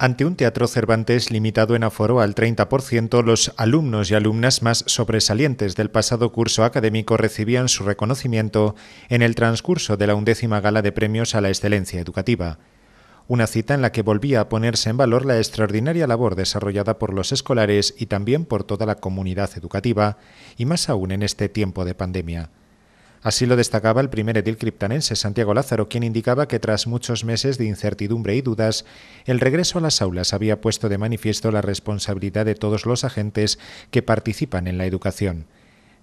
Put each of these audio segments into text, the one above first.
Ante un teatro Cervantes limitado en aforo al 30%, los alumnos y alumnas más sobresalientes del pasado curso académico recibían su reconocimiento en el transcurso de la undécima gala de premios a la excelencia educativa, una cita en la que volvía a ponerse en valor la extraordinaria labor desarrollada por los escolares y también por toda la comunidad educativa, y más aún en este tiempo de pandemia. Así lo destacaba el primer edil criptanense Santiago Lázaro, quien indicaba que tras muchos meses de incertidumbre y dudas, el regreso a las aulas había puesto de manifiesto la responsabilidad de todos los agentes que participan en la educación.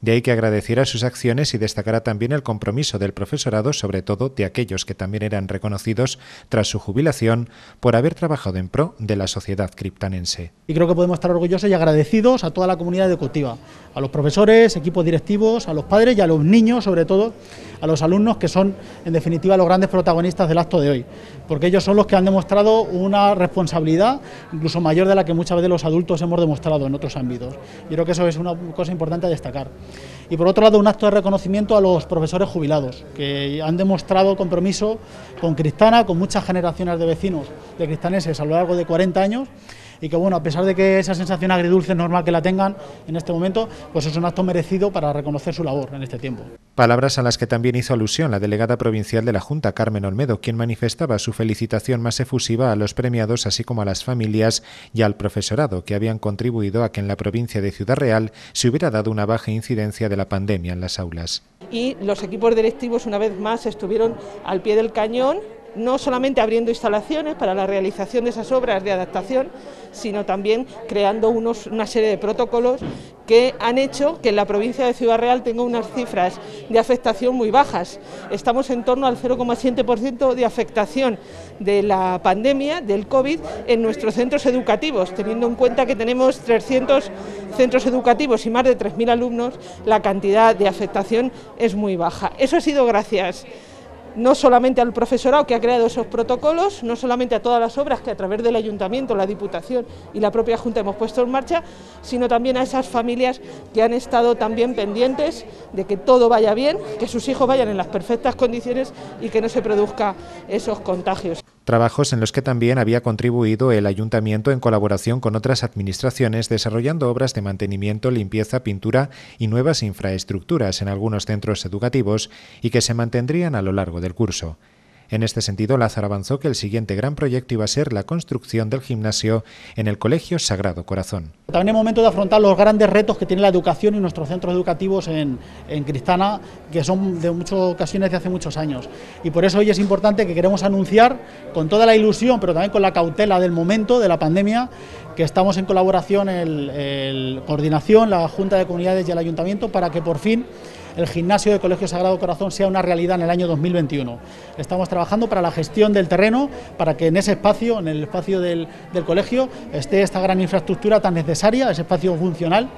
De ahí que agradeciera sus acciones y destacará también el compromiso del profesorado, sobre todo de aquellos que también eran reconocidos tras su jubilación por haber trabajado en pro de la sociedad criptanense. Y creo que podemos estar orgullosos y agradecidos a toda la comunidad educativa, a los profesores, equipos directivos, a los padres y a los niños, sobre todo a los alumnos que son en definitiva los grandes protagonistas del acto de hoy, porque ellos son los que han demostrado una responsabilidad incluso mayor de la que muchas veces los adultos hemos demostrado en otros ámbitos. Y creo que eso es una cosa importante a destacar y por otro lado un acto de reconocimiento a los profesores jubilados, que han demostrado compromiso con Cristana, con muchas generaciones de vecinos de cristaneses a lo largo de 40 años y que bueno, a pesar de que esa sensación agridulce es normal que la tengan en este momento, pues es un acto merecido para reconocer su labor en este tiempo. Palabras a las que también hizo alusión la delegada provincial de la Junta, Carmen Olmedo, quien manifestaba su felicitación más efusiva a los premiados, así como a las familias y al profesorado, que habían contribuido a que en la provincia de Ciudad Real se hubiera dado una baja incidencia de la pandemia en las aulas. Y los equipos directivos, una vez más, estuvieron al pie del cañón no solamente abriendo instalaciones para la realización de esas obras de adaptación, sino también creando una serie de protocolos que han hecho que la provincia de Ciudad Real tenga unas cifras de afectación muy bajas. Estamos en torno al 0,7% de afectación de la pandemia, del COVID, en nuestros centros educativos, teniendo en cuenta que tenemos 300 centros educativos y más de 3.000 alumnos, la cantidad de afectación es muy baja. Eso ha sido gracias no solamente al profesorado que ha creado esos protocolos, no solamente a todas las obras que a través del ayuntamiento, la Diputación y la propia Junta hemos puesto en marcha, sino también a esas familias que han estado también pendientes de que todo vaya bien, que sus hijos vayan en las perfectas condiciones y que no se produzcan esos contagios trabajos en los que también había contribuido el ayuntamiento en colaboración con otras administraciones desarrollando obras de mantenimiento, limpieza, pintura y nuevas infraestructuras en algunos centros educativos y que se mantendrían a lo largo del curso. En este sentido, Lázaro avanzó que el siguiente gran proyecto iba a ser la construcción del gimnasio en el Colegio Sagrado Corazón. También es momento de afrontar los grandes retos que tiene la educación y nuestros centros educativos en, en Cristana, que son de muchas ocasiones de hace muchos años. Y por eso hoy es importante que queremos anunciar, con toda la ilusión, pero también con la cautela del momento, de la pandemia, que estamos en colaboración, en coordinación, la Junta de Comunidades y el Ayuntamiento, para que por fin el gimnasio del Colegio Sagrado Corazón sea una realidad en el año 2021. Estamos trabajando para la gestión del terreno, para que en ese espacio, en el espacio del, colegio, esté esta gran infraestructura tan necesaria, ese espacio funcional,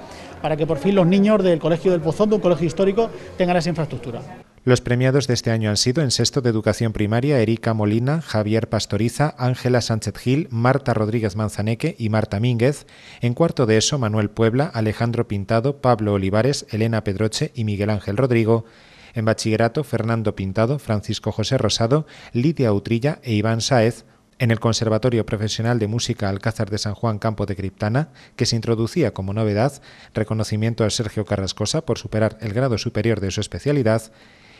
para que por fin los niños del Colegio del Pozón, de un colegio histórico, tengan esa infraestructura. Los premiados de este año han sido en sexto de educación primaria Erika Molina, Javier Pastoriza, Ángela Sánchez Gil, Marta Rodríguez Manzaneque y Marta Mínguez, en cuarto de eso Manuel Puebla, Alejandro Pintado, Pablo Olivares, Elena Pedroche y Miguel Ángel Rodrigo, en bachillerato Fernando Pintado, Francisco José Rosado, Lidia Utrilla e Iván Sáez, en el Conservatorio Profesional de Música Alcázar de San Juan Campo de Criptana, que se introducía como novedad reconocimiento a Sergio Carrascosa por superar el grado superior de su especialidad,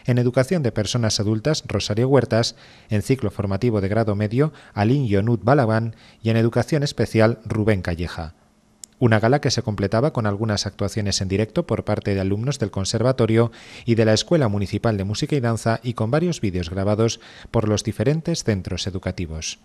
en Educación de Personas Adultas Rosario Huertas, en Ciclo Formativo de Grado Medio Alin Yonut Balabán y en Educación Especial Rubén Calleja. Una gala que se completaba con algunas actuaciones en directo por parte de alumnos del Conservatorio y de la Escuela Municipal de Música y Danza y con varios vídeos grabados por los diferentes centros educativos.